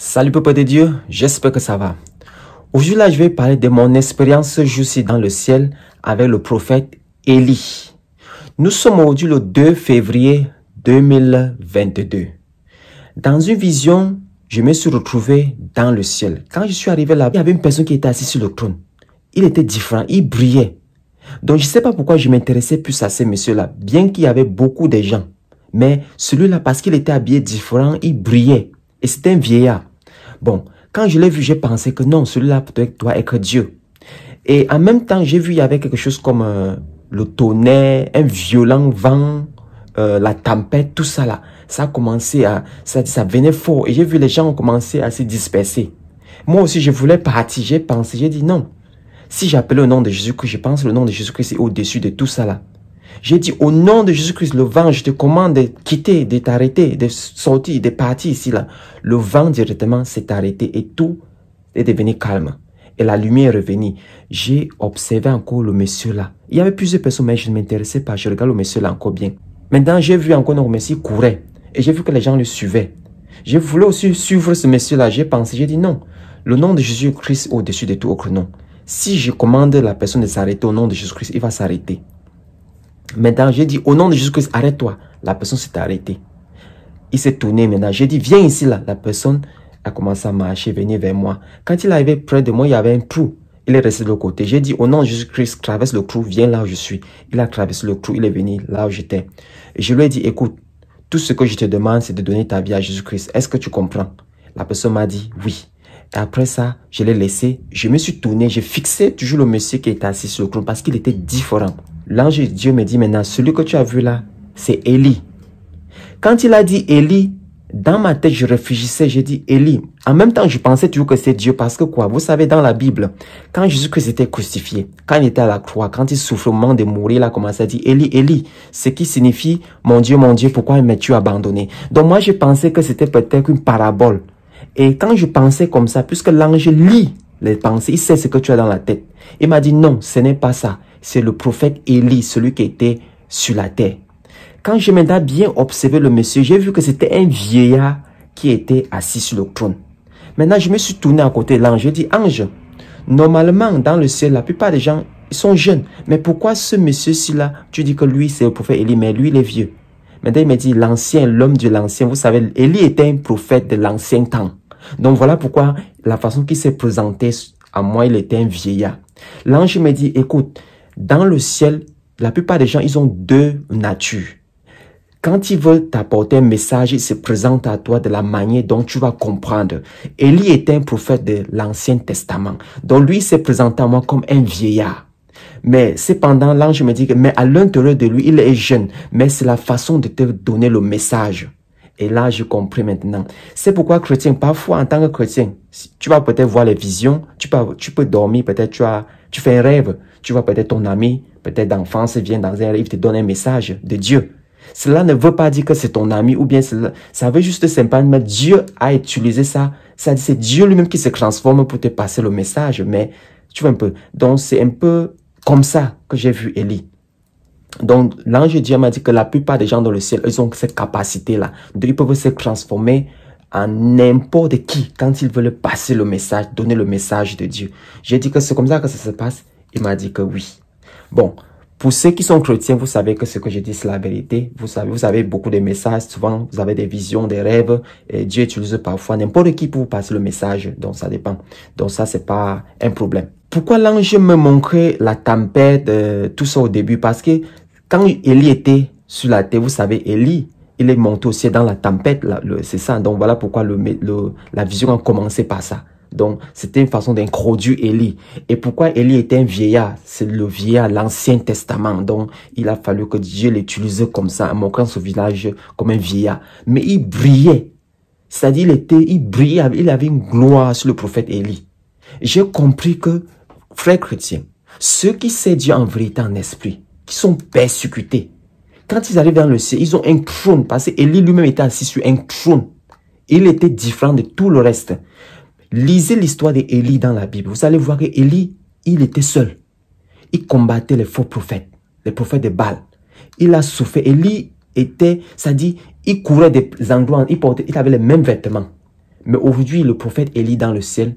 Salut peuple de Dieu, j'espère que ça va. Aujourd'hui là, je vais parler de mon expérience je suis dans le ciel avec le prophète Élie. Nous sommes aujourd'hui le 2 février 2022. Dans une vision, je me suis retrouvé dans le ciel. Quand je suis arrivé là, il y avait une personne qui était assise sur le trône. Il était différent, il brillait. Donc je ne sais pas pourquoi je m'intéressais plus à ce monsieur-là, bien qu'il y avait beaucoup de gens. Mais celui-là, parce qu'il était habillé différent, il brillait. Et c'était un vieillard. Bon, quand je l'ai vu, j'ai pensé que non, celui-là doit être Dieu. Et en même temps, j'ai vu, qu'il y avait quelque chose comme euh, le tonnerre, un violent vent, euh, la tempête, tout ça là. Ça a commencé à, ça, venait fort. Et j'ai vu les gens ont commencé à se disperser. Moi aussi, je voulais partir. J'ai pensé, j'ai dit non. Si j'appelle le nom de Jésus-Christ, je pense que le nom de Jésus-Christ est au-dessus de tout ça là. J'ai dit, au nom de Jésus-Christ, le vent, je te commande de quitter, de t'arrêter, de sortir, de partir ici, là. Le vent directement s'est arrêté et tout est devenu calme. Et la lumière est revenue. J'ai observé encore le monsieur là. Il y avait plusieurs personnes, mais je ne m'intéressais pas. Je regarde le monsieur là encore bien. Maintenant, j'ai vu encore notre monsieur courait. Et j'ai vu que les gens le suivaient. Je voulais aussi suivre ce monsieur-là. J'ai pensé, j'ai dit non. Le nom de Jésus-Christ au-dessus de tout autre nom. Si je commande la personne de s'arrêter au nom de Jésus-Christ, il va s'arrêter. Maintenant, j'ai dit, au nom de Jésus-Christ, arrête-toi. La personne s'est arrêtée. Il s'est tourné maintenant. J'ai dit, viens ici là. La personne a commencé à marcher, venir vers moi. Quand il arrivait près de moi, il y avait un trou. Il est resté de l'autre côté. J'ai dit, au nom de Jésus-Christ, traverse le trou, viens là où je suis. Il a traversé le trou, il est venu là où j'étais. Je lui ai dit, écoute, tout ce que je te demande, c'est de donner ta vie à Jésus-Christ. Est-ce que tu comprends La personne m'a dit, oui. après ça, je l'ai laissé. Je me suis tourné, j'ai fixé toujours le monsieur qui était assis sur le trou parce qu'il était différent l'ange Dieu me dit maintenant, celui que tu as vu là, c'est Élie. Quand il a dit Élie, dans ma tête, je réfléchissais, j'ai dit Élie. En même temps, je pensais toujours que c'est Dieu parce que quoi? Vous savez, dans la Bible, quand Jésus-Christ était crucifié, quand il était à la croix, quand il souffre au moment de mourir, il a commencé à dire Élie, Élie, ce qui signifie mon Dieu, mon Dieu, pourquoi m'as-tu abandonné? Donc moi, je pensais que c'était peut-être une parabole. Et quand je pensais comme ça, puisque l'ange lit les pensées, il sait ce que tu as dans la tête. Il m'a dit non, ce n'est pas ça c'est le prophète Élie, celui qui était sur la terre. Quand je maintenant bien observé le monsieur, j'ai vu que c'était un vieillard qui était assis sur le trône. Maintenant, je me suis tourné à côté de l'ange. J'ai dit, ange, normalement, dans le ciel, la plupart des gens sont jeunes. Mais pourquoi ce monsieur-ci là, tu dis que lui, c'est le prophète Élie, mais lui, il est vieux. Maintenant, il m'a dit, l'ancien, l'homme de l'ancien, vous savez, Élie était un prophète de l'ancien temps. Donc voilà pourquoi la façon qu'il s'est présenté à moi, il était un vieillard. L'ange me dit, écoute, dans le ciel, la plupart des gens, ils ont deux natures. Quand ils veulent t'apporter un message, ils se présentent à toi de la manière dont tu vas comprendre. Élie était un prophète de l'Ancien Testament. dont lui, s'est présenté à moi comme un vieillard. Mais cependant, l'ange me dit que, mais à l'intérieur de lui, il est jeune. Mais c'est la façon de te donner le message. Et là, je comprends maintenant. C'est pourquoi chrétien, parfois en tant que chrétien, tu vas peut-être voir les visions, tu peux, tu peux dormir, peut-être tu as, tu fais un rêve, tu vois peut-être ton ami, peut-être d'enfance vient dans un rêve, te donne un message de Dieu. Cela ne veut pas dire que c'est ton ami ou bien cela, ça veut juste simplement Dieu a utilisé ça. Ça c'est Dieu lui-même qui se transforme pour te passer le message. Mais tu vois un peu. Donc c'est un peu comme ça que j'ai vu Élie. Donc, l'ange Dieu m'a dit que la plupart des gens dans le ciel, ils ont cette capacité-là. Ils peuvent se transformer en n'importe qui quand ils veulent passer le message, donner le message de Dieu. J'ai dit que c'est comme ça que ça se passe. Il m'a dit que oui. Bon, pour ceux qui sont chrétiens, vous savez que ce que je dis, c'est la vérité. Vous savez, vous avez beaucoup de messages. Souvent, vous avez des visions, des rêves. Et Dieu utilise parfois n'importe qui pour vous passer le message. Donc, ça dépend. Donc, ça, c'est pas un problème. Pourquoi l'ange me montrait la tempête, de euh, tout ça au début? Parce que quand Élie était sur la terre, vous savez, Élie, il est monté aussi dans la tempête, c'est ça. Donc voilà pourquoi le, la vision a commencé par ça. Donc c'était une façon d'introduire Élie. Et pourquoi Élie était un vieillard C'est le vieillard, l'Ancien Testament. Donc il a fallu que Dieu l'utilise comme ça, en montrant ce village comme un vieillard. Mais il brillait. C'est-à-dire il était, il brillait, il avait une gloire sur le prophète Élie. J'ai compris que, frère chrétien, ceux qui sait Dieu en vérité en esprit, qui sont persécutés. Quand ils arrivent dans le ciel, ils ont un trône, parce que lui-même était assis sur un trône. Il était différent de tout le reste. Lisez l'histoire d'Élie dans la Bible. Vous allez voir que il était seul. Il combattait les faux prophètes, les prophètes de Baal. Il a souffert. Élie était, ça dit, il courait des endroits, il, portait, il avait les mêmes vêtements. Mais aujourd'hui, le prophète Élie dans le ciel,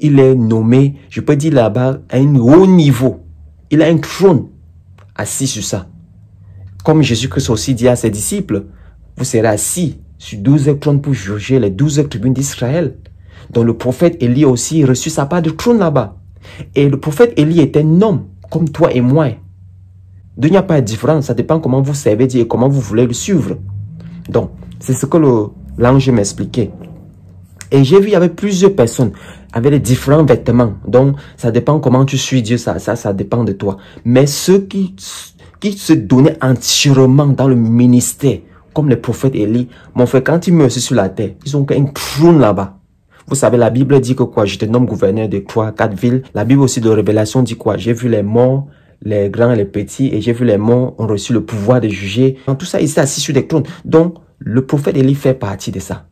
il est nommé, je peux dire là-bas, à un haut niveau. Il a un trône assis sur ça. Comme Jésus-Christ aussi dit à ses disciples, vous serez assis sur douze trônes pour juger les douze tribunes d'Israël. dont le prophète Élie aussi reçut sa part de trône là-bas. Et le prophète Élie était un homme, comme toi et moi. Donc il n'y a pas de différence, ça dépend comment vous savez Dieu et comment vous voulez le suivre. Donc, c'est ce que l'ange m'expliquait. Et j'ai vu, il y avait plusieurs personnes avec des différents vêtements. Donc, ça dépend comment tu suis Dieu, ça, ça, ça dépend de toi. Mais ceux qui, qui se donnaient entièrement dans le ministère, comme le prophète Élie, mon frère, quand ils meurent sur la terre, ils ont une trône là-bas. Vous savez, la Bible dit que quoi? Je te nomme gouverneur de trois, quatre villes. La Bible aussi de Révélation dit quoi? J'ai vu les morts, les grands, et les petits, et j'ai vu les morts ont reçu le pouvoir de juger. Dans tout ça, ils sont assis sur des trônes. Donc, le prophète Élie fait partie de ça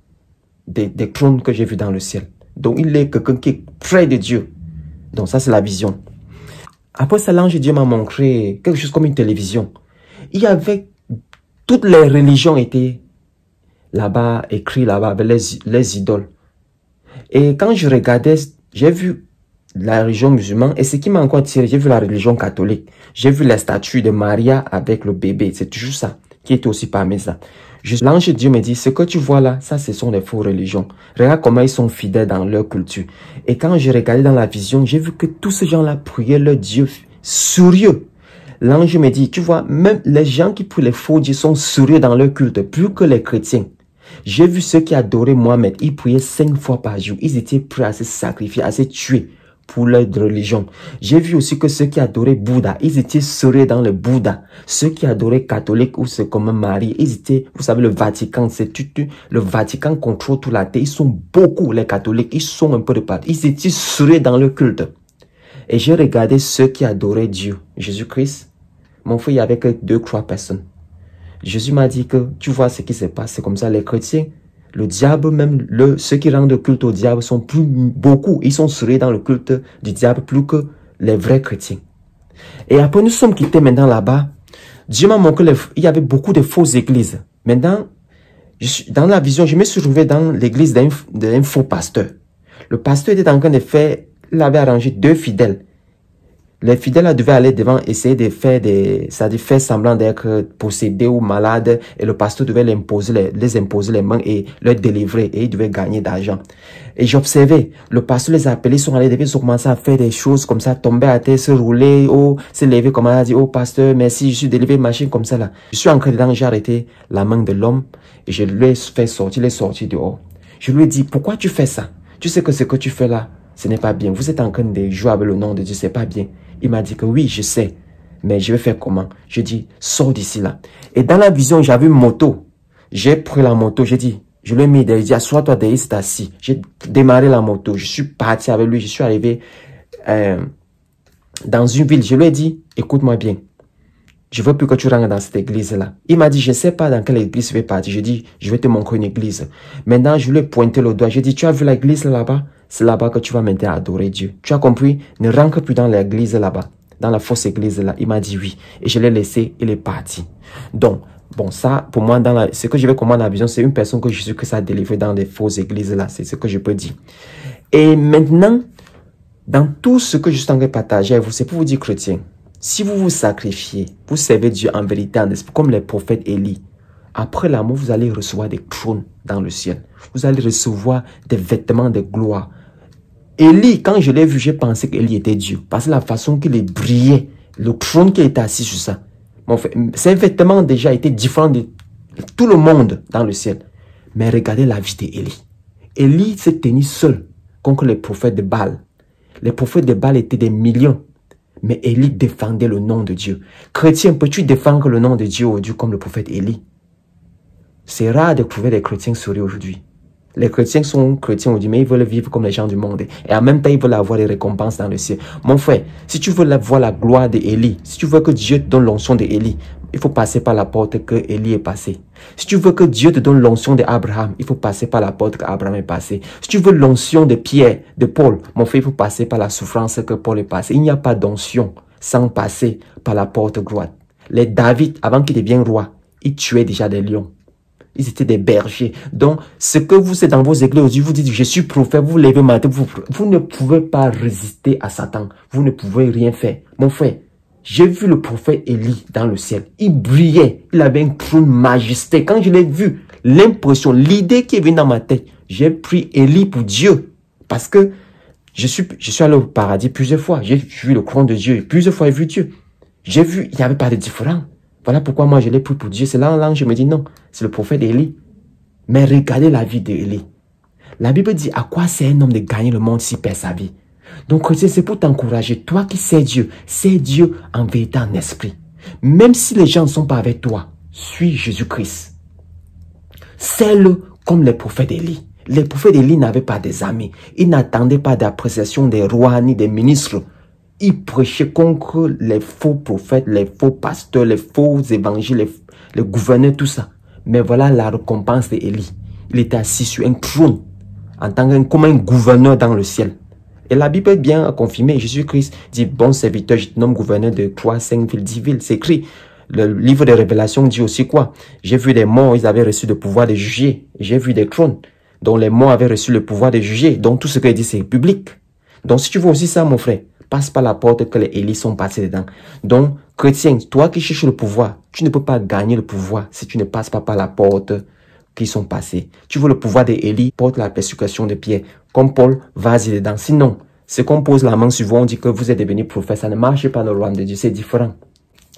des, des que j'ai vu dans le ciel. Donc il est quelqu'un qui est près de Dieu. Donc ça c'est la vision. Après ça, l'ange Dieu m'a montré quelque chose comme une télévision. Il y avait toutes les religions étaient là-bas, écrites là-bas avec les, les idoles. Et quand je regardais, j'ai vu la religion musulmane et ce qui m'a encore tiré, j'ai vu la religion catholique. J'ai vu la statue de Maria avec le bébé. C'est toujours ça qui était aussi parmi ça. L'ange Dieu me dit, ce que tu vois là, ça, ce sont des faux religions. Regarde comment ils sont fidèles dans leur culture. Et quand j'ai regardé dans la vision, j'ai vu que tous ces gens-là priaient leur Dieu sourieux. L'ange me dit, tu vois, même les gens qui prient les faux dieux sont sourieux dans leur culte, plus que les chrétiens. J'ai vu ceux qui adoraient Mohamed, ils priaient cinq fois par jour. Ils étaient prêts à se sacrifier, à se tuer pour leur religion. J'ai vu aussi que ceux qui adoraient Bouddha, ils étaient serrés dans le Bouddha. Ceux qui adoraient catholiques ou c'est comme Marie, ils étaient, vous savez, le Vatican, c'est tout, le Vatican contrôle tout la terre. Ils sont beaucoup, les catholiques, ils sont un peu de part. Ils étaient serrés dans le culte. Et j'ai regardé ceux qui adoraient Dieu, Jésus-Christ. Mon frère, il y avait que deux, trois personnes. Jésus m'a dit que, tu vois ce qui se passe, c'est comme ça, les chrétiens, le diable, même le, ceux qui rendent le culte au diable sont plus beaucoup, ils sont serrés dans le culte du diable plus que les vrais chrétiens. Et après, nous sommes quittés maintenant là-bas. Dieu m'a montré il y avait beaucoup de fausses églises. Maintenant, je, dans la vision, je me suis trouvé dans l'église d'un faux pasteur. Le pasteur était en train de faire, il avait arrangé deux fidèles les fidèles devaient aller devant, essayer de faire des, ça dit faire semblant d'être possédés ou malades, et le pasteur devait les imposer les, les imposer les mains et leur délivrer, et ils devaient gagner d'argent. Et j'observais, le pasteur les appelait, ils sont allés, ils ont commencé à faire des choses comme ça, tomber à terre, se rouler, oh, se lever, comme un a dit, oh, pasteur, merci, je suis délivré, machine comme ça, là. Je suis train dedans, j'ai arrêté la main de l'homme, et je lui ai fait sortir, les sorties dehors. Je lui ai dit, pourquoi tu fais ça? Tu sais que ce que tu fais là, ce n'est pas bien. Vous êtes en train de jouer avec le nom de Dieu, c'est pas bien. Il m'a dit que oui, je sais, mais je vais faire comment Je dis, sors d'ici là. Et dans la vision, j'avais une moto. J'ai pris la moto, j'ai dit, je l'ai mis derrière, dit, assois-toi derrière, assis. J'ai démarré la moto, je suis parti avec lui, je suis arrivé euh, dans une ville. Je lui ai dit, écoute-moi bien, je veux plus que tu rentres dans cette église-là. Il m'a dit, je ne sais pas dans quelle église je vais partir. Je dis, je vais te montrer une église. Maintenant, je lui ai pointé le doigt. J'ai dit, tu as vu l'église là-bas? C'est là-bas que tu vas maintenant adorer Dieu. Tu as compris? Ne rentre plus dans l'église là-bas. Dans la fausse église là. Il m'a dit oui. Et je l'ai laissé. Il est parti. Donc, bon, ça, pour moi, dans la, ce que je vais commander à la vision, c'est une personne que je suis que ça a délivré dans les fausses églises là. C'est ce que je peux dire. Et maintenant, dans tout ce que je suis en train de partager avec vous, c'est pour vous dire chrétien. Si vous vous sacrifiez, vous servez Dieu en vérité, en esprit, comme les prophètes Élie, après l'amour, vous allez recevoir des trônes dans le ciel. Vous allez recevoir des vêtements de gloire. Élie, quand je l'ai vu, j'ai pensé qu'Élie était Dieu. Parce que la façon qu'il brillait, le trône qui était assis sur ça. ses vêtements déjà étaient différents de tout le monde dans le ciel. Mais regardez la vie d'Élie. Élie s'est tenu seul contre les prophètes de Baal. Les prophètes de Baal étaient des millions. Mais Élie défendait le nom de Dieu. Chrétien, peux-tu défendre le nom de Dieu, au Dieu, comme le prophète Élie C'est rare de trouver des chrétiens souris aujourd'hui. Les chrétiens sont chrétiens, aujourd'hui, mais ils veulent vivre comme les gens du monde. Et en même temps, ils veulent avoir des récompenses dans le ciel. Mon frère, si tu veux voir la gloire d'Élie, si tu veux que Dieu te donne l'onction d'Élie, il faut passer par la porte que Élie est passé. Si tu veux que Dieu te donne l'onction d'Abraham, il faut passer par la porte qu'Abraham est passé. Si tu veux l'onction de Pierre, de Paul, mon frère, il faut passer par la souffrance que Paul est passé. Il n'y a pas d'onction sans passer par la porte droite. Les David, avant qu'il devienne roi, ils tuaient déjà des lions. Ils étaient des bergers. Donc, ce que vous êtes dans vos églises vous dites, je suis prophète, vous levez matin, vous, vous ne pouvez pas résister à Satan. Vous ne pouvez rien faire. Mon frère, j'ai vu le prophète Élie dans le ciel. Il brillait. Il avait un trône majesté. Quand je l'ai vu, l'impression, l'idée qui est venue dans ma tête, j'ai pris Élie pour Dieu. Parce que je suis, je suis allé au paradis plusieurs fois. J'ai vu le trône de Dieu. Plusieurs fois, j'ai vu Dieu. J'ai vu, il n'y avait pas de différence. Voilà pourquoi moi, je l'ai pris pour Dieu. C'est là, là, je me dis non, c'est le prophète Élie. Mais regardez la vie d'Élie. La Bible dit à quoi c'est un homme de gagner le monde s'il perd sa vie. Donc, c'est pour t'encourager. Toi qui sais Dieu, sais Dieu en vérité, en esprit. Même si les gens ne sont pas avec toi, suis Jésus-Christ. Sais-le comme les prophètes d'Élie. Les prophètes d'Élie n'avaient pas des amis. Ils n'attendaient pas d'appréciation des rois ni des ministres. Ils prêchaient contre les faux prophètes, les faux pasteurs, les faux évangiles, les, gouverneurs, tout ça. Mais voilà la récompense d'Élie. Il était assis sur un trône en tant qu'un comme un gouverneur dans le ciel. Et la Bible est bien confirmée. Jésus-Christ dit, bon serviteur, je te gouverneur de trois, cinq villes, dix villes. C'est écrit. Le livre de Révélation dit aussi quoi J'ai vu des morts, ils avaient reçu le pouvoir de juger. J'ai vu des trônes dont les morts avaient reçu le pouvoir de juger. Donc tout ce qu'il dit, c'est public. Donc si tu veux aussi ça, mon frère, passe par la porte que les élites sont passés dedans. Donc, chrétien, toi qui cherches le pouvoir, tu ne peux pas gagner le pouvoir si tu ne passes pas par la porte qui sont passés. Tu veux le pouvoir d'Elie. porte la persécution de Pierre. Comme Paul, vas-y dedans. Sinon, ce qu'on pose la main sur vous, on dit que vous êtes devenu prophète. Ça ne marche pas dans le royaume de Dieu, c'est différent.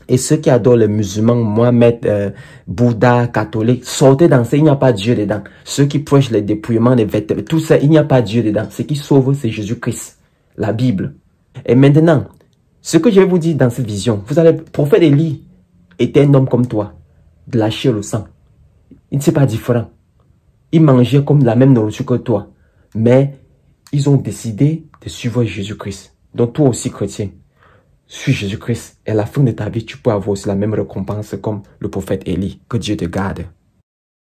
Et ceux qui adorent les musulmans, Mohamed, euh, Bouddha, catholique, sortez dans ça, il n'y a pas Dieu dedans. Ceux qui prêchent les dépouillements, les vêtements, tout ça, il n'y a pas Dieu dedans. Ce qui sauve, c'est Jésus-Christ, la Bible. Et maintenant, ce que je vais vous dire dans cette vision, vous allez, prophète Élie était un homme comme toi, de lâcher le sang. Il ne s'est pas différent. Ils mangeaient comme la même nourriture que toi. Mais ils ont décidé de suivre Jésus-Christ. Donc toi aussi, chrétien, suis Jésus-Christ. Et à la fin de ta vie, tu peux avoir aussi la même récompense comme le prophète Élie. Que Dieu te garde.